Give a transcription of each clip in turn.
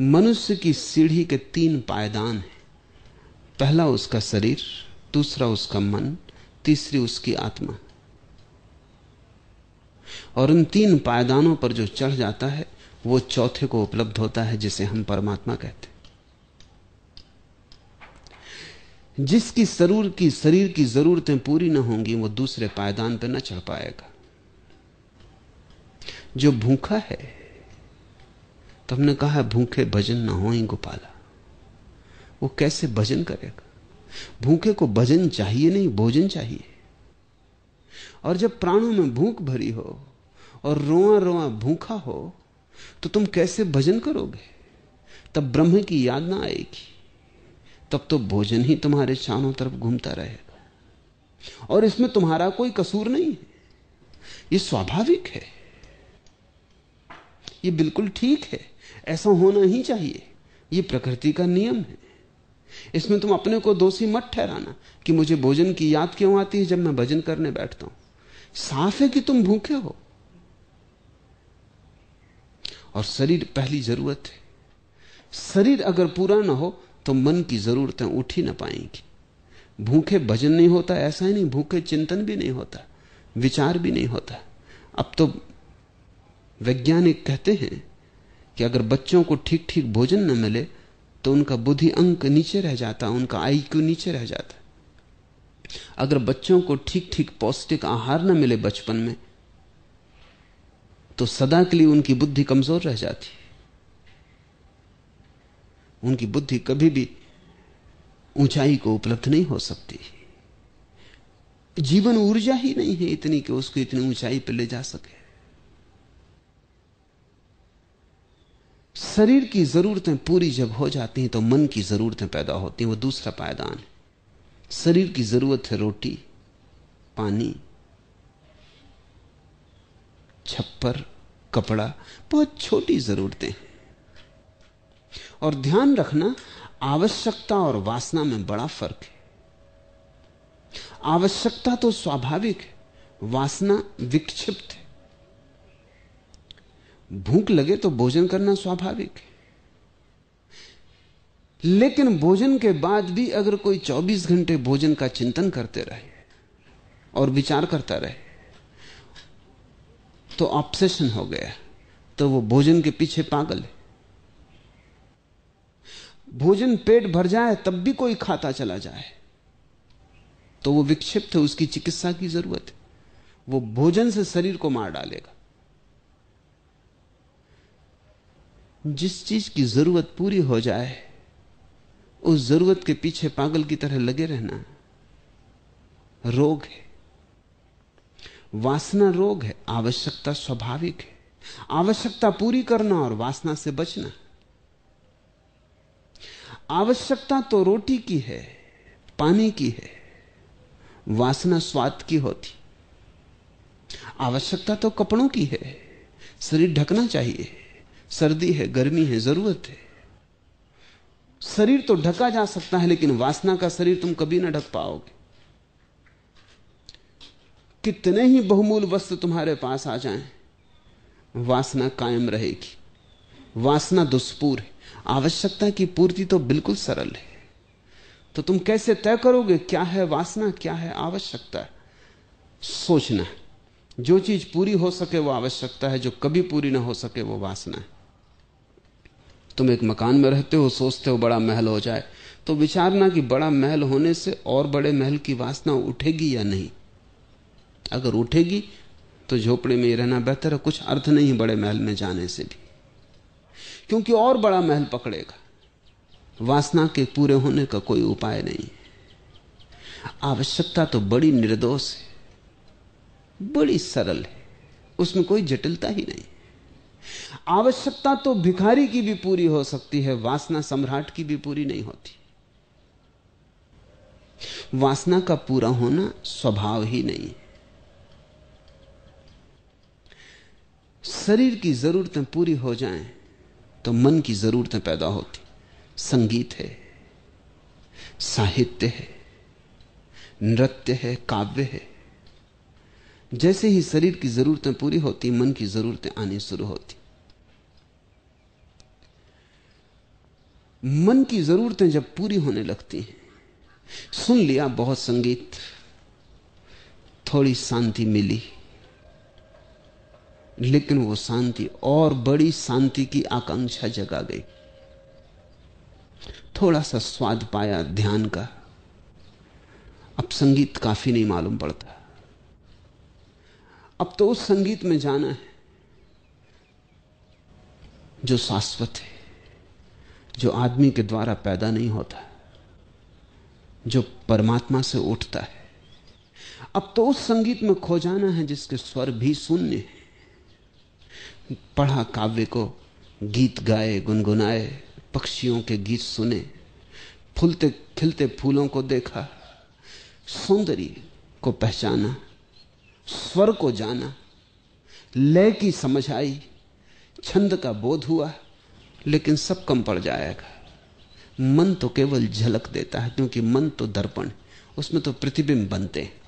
मनुष्य की सीढ़ी के तीन पायदान हैं पहला उसका शरीर दूसरा उसका मन तीसरी उसकी आत्मा और इन तीन पायदानों पर जो चढ़ जाता है वो चौथे को उपलब्ध होता है जिसे हम परमात्मा कहते हैं जिसकी शरूर की शरीर की जरूरतें पूरी ना होंगी वो दूसरे पायदान पर ना चढ़ पाएगा जो भूखा है तुमने कहा भूखे भजन ना हो गोपाला वो कैसे भजन करेगा भूखे को भजन चाहिए नहीं भोजन चाहिए और जब प्राणों में भूख भरी हो और रोआ रोआ भूखा हो तो तुम कैसे भजन करोगे तब ब्रह्म की याद ना आएगी तब तो भोजन ही तुम्हारे चारों तरफ घूमता रहेगा और इसमें तुम्हारा कोई कसूर नहीं है यह स्वाभाविक है ये बिल्कुल ठीक है ऐसा होना ही चाहिए ये प्रकृति का नियम है इसमें तुम अपने को दोषी मत ठहराना कि मुझे भोजन की याद क्यों आती है जब मैं भजन करने बैठता हूं साफ है कि तुम भूखे हो और शरीर पहली जरूरत है शरीर अगर पूरा ना हो तो मन की जरूरतें उठ ही ना पाएंगी भूखे भजन नहीं होता ऐसा ही नहीं भूखे चिंतन भी नहीं होता विचार भी नहीं होता अब तो वैज्ञानिक कहते हैं कि अगर बच्चों को ठीक ठीक भोजन न मिले तो उनका बुद्धि अंक नीचे रह जाता उनका आईक्यू नीचे रह जाता अगर बच्चों को ठीक ठीक पौष्टिक आहार न मिले बचपन में तो सदा के लिए उनकी बुद्धि कमजोर रह जाती उनकी बुद्धि कभी भी ऊंचाई को उपलब्ध नहीं हो सकती जीवन ऊर्जा ही नहीं है इतनी कि उसको इतनी ऊंचाई पर ले जा सके शरीर की जरूरतें पूरी जब हो जाती हैं तो मन की जरूरतें पैदा होती हैं वो दूसरा पायदान है शरीर की जरूरत है रोटी पानी छप्पर कपड़ा बहुत छोटी जरूरतें हैं और ध्यान रखना आवश्यकता और वासना में बड़ा फर्क है आवश्यकता तो स्वाभाविक है वासना विक्षिप्त है भूख लगे तो भोजन करना स्वाभाविक है लेकिन भोजन के बाद भी अगर कोई 24 घंटे भोजन का चिंतन करते रहे और विचार करता रहे तो ऑप्शेशन हो गया तो वो भोजन के पीछे पागल है भोजन पेट भर जाए तब भी कोई खाता चला जाए तो वो विक्षिप्त है उसकी चिकित्सा की जरूरत है वो भोजन से शरीर को मार डालेगा जिस चीज की जरूरत पूरी हो जाए उस जरूरत के पीछे पागल की तरह लगे रहना रोग है वासना रोग है आवश्यकता स्वाभाविक है आवश्यकता पूरी करना और वासना से बचना आवश्यकता तो रोटी की है पानी की है वासना स्वाद की होती आवश्यकता तो कपड़ों की है शरीर ढकना चाहिए सर्दी है गर्मी है जरूरत है शरीर तो ढका जा सकता है लेकिन वासना का शरीर तुम कभी ना ढक पाओगे कितने ही बहुमूल वस्तु तुम्हारे पास आ जाएं, वासना कायम रहेगी वासना दुष्पूर है आवश्यकता की पूर्ति तो बिल्कुल सरल है तो तुम कैसे तय करोगे क्या है वासना क्या है आवश्यकता सोचना जो चीज पूरी हो सके वो आवश्यकता है जो कभी पूरी ना हो सके वो वासना है तुम एक मकान में रहते हो सोचते हो बड़ा महल हो जाए तो विचारना कि बड़ा महल होने से और बड़े महल की वासना उठेगी या नहीं अगर उठेगी तो झोपड़े में रहना बेहतर है कुछ अर्थ नहीं बड़े महल में जाने से भी क्योंकि और बड़ा महल पकड़ेगा वासना के पूरे होने का कोई उपाय नहीं आवश्यकता तो बड़ी निर्दोष है बड़ी सरल है उसमें कोई जटिलता ही नहीं आवश्यकता तो भिखारी की भी पूरी हो सकती है वासना सम्राट की भी पूरी नहीं होती वासना का पूरा होना स्वभाव ही नहीं शरीर की जरूरतें पूरी हो जाएं तो मन की जरूरतें पैदा होती संगीत है साहित्य है नृत्य है काव्य है जैसे ही शरीर की जरूरतें पूरी होती मन की जरूरतें आनी शुरू होती मन की जरूरतें जब पूरी होने लगती हैं सुन लिया बहुत संगीत थोड़ी शांति मिली लेकिन वो शांति और बड़ी शांति की आकांक्षा जगा गई थोड़ा सा स्वाद पाया ध्यान का अब संगीत काफी नहीं मालूम पड़ता अब तो उस संगीत में जाना है जो शाश्वत है जो आदमी के द्वारा पैदा नहीं होता जो परमात्मा से उठता है अब तो उस संगीत में खो जाना है जिसके स्वर भी शून्य है पढ़ा काव्य को गीत गाए गुनगुनाए पक्षियों के गीत सुने फूलते खिलते फूलों को देखा सुंदरी को पहचाना स्वर को जाना लय की समझ आई छंद का बोध हुआ लेकिन सब कम पड़ जाएगा मन तो केवल झलक देता है क्योंकि मन तो दर्पण उसमें तो प्रतिबिंब बनते हैं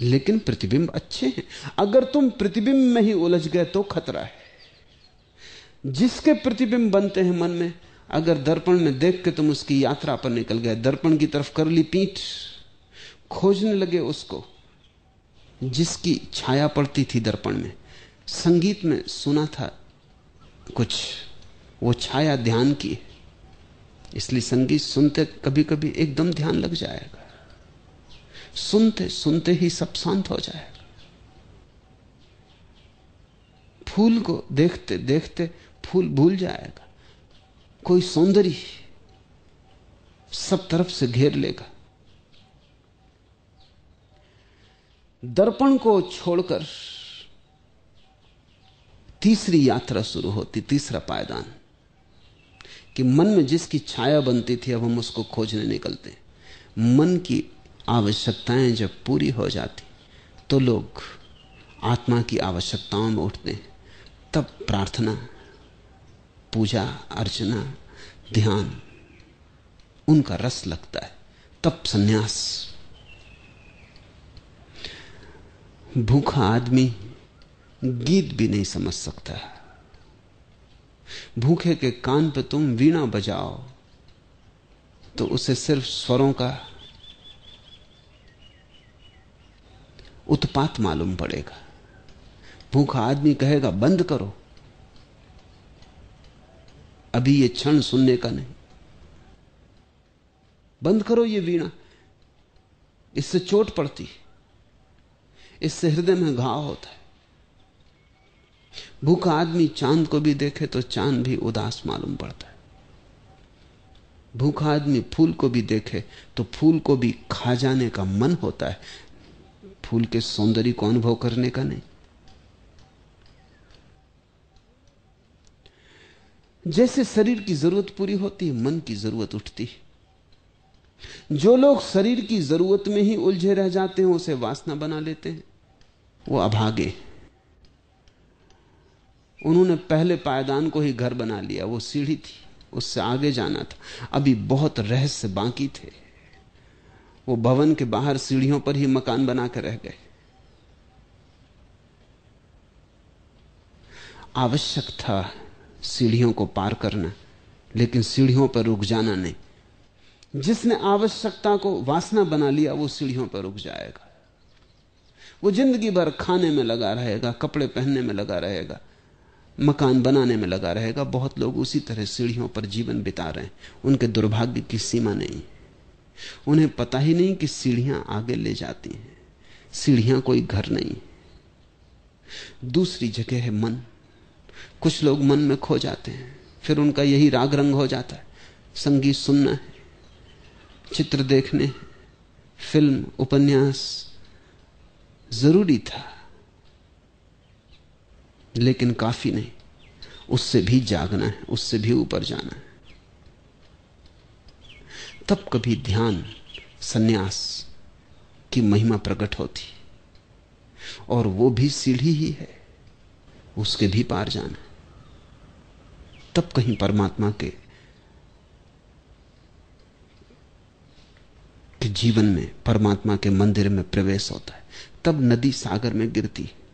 लेकिन प्रतिबिंब अच्छे हैं अगर तुम प्रतिबिंब में ही उलझ गए तो खतरा है जिसके प्रतिबिंब बनते हैं मन में अगर दर्पण में देख के तुम उसकी यात्रा पर निकल गए दर्पण की तरफ कर ली पीठ खोजने लगे उसको जिसकी छाया पड़ती थी दर्पण में संगीत में सुना था कुछ वो छाया ध्यान की है इसलिए संगीत सुनते कभी कभी एकदम ध्यान लग जाएगा सुनते सुनते ही सब शांत हो जाएगा फूल को देखते देखते फूल भूल जाएगा कोई सौंदर्य सब तरफ से घेर लेगा दर्पण को छोड़कर तीसरी यात्रा शुरू होती तीसरा पायदान कि मन में जिसकी छाया बनती थी अब हम उसको खोजने निकलते मन की आवश्यकताएं जब पूरी हो जाती तो लोग आत्मा की आवश्यकताओं में उठते तब प्रार्थना पूजा अर्चना ध्यान उनका रस लगता है तब संन्यास भूखा आदमी गीत भी नहीं समझ सकता भूखे के कान पर तुम वीणा बजाओ तो उसे सिर्फ स्वरों का उत्पात मालूम पड़ेगा भूखा आदमी कहेगा बंद करो अभी ये क्षण सुनने का नहीं बंद करो ये वीणा इससे चोट पड़ती इससे हृदय में घाव होता है भूखा आदमी चांद को भी देखे तो चांद भी उदास मालूम पड़ता है भूखा आदमी फूल को भी देखे तो फूल को भी खा जाने का मन होता है फूल के सौंदर्य को अनुभव करने का नहीं जैसे शरीर की जरूरत पूरी होती है मन की जरूरत उठती है जो लोग शरीर की जरूरत में ही उलझे रह जाते हैं उसे वासना बना लेते हैं वो अभागे हैं उन्होंने पहले पायदान को ही घर बना लिया वो सीढ़ी थी उससे आगे जाना था अभी बहुत रहस्य बाकी थे वो भवन के बाहर सीढ़ियों पर ही मकान बना रह गए आवश्यक था सीढ़ियों को पार करना लेकिन सीढ़ियों पर रुक जाना नहीं जिसने आवश्यकता को वासना बना लिया वो सीढ़ियों पर रुक जाएगा वो जिंदगी भर खाने में लगा रहेगा कपड़े पहनने में लगा रहेगा मकान बनाने में लगा रहेगा बहुत लोग उसी तरह सीढ़ियों पर जीवन बिता रहे हैं उनके दुर्भाग्य की सीमा नहीं उन्हें पता ही नहीं कि सीढ़ियां आगे ले जाती हैं सीढ़ियां कोई घर नहीं दूसरी जगह है मन कुछ लोग मन में खो जाते हैं फिर उनका यही राग रंग हो जाता है संगीत सुनना है चित्र देखने फिल्म उपन्यास जरूरी था लेकिन काफी नहीं उससे भी जागना है उससे भी ऊपर जाना है तब कभी ध्यान सन्यास की महिमा प्रकट होती और वो भी सीढ़ी ही है उसके भी पार जाना तब कहीं परमात्मा के, के जीवन में परमात्मा के मंदिर में प्रवेश होता है तब नदी सागर में गिरती है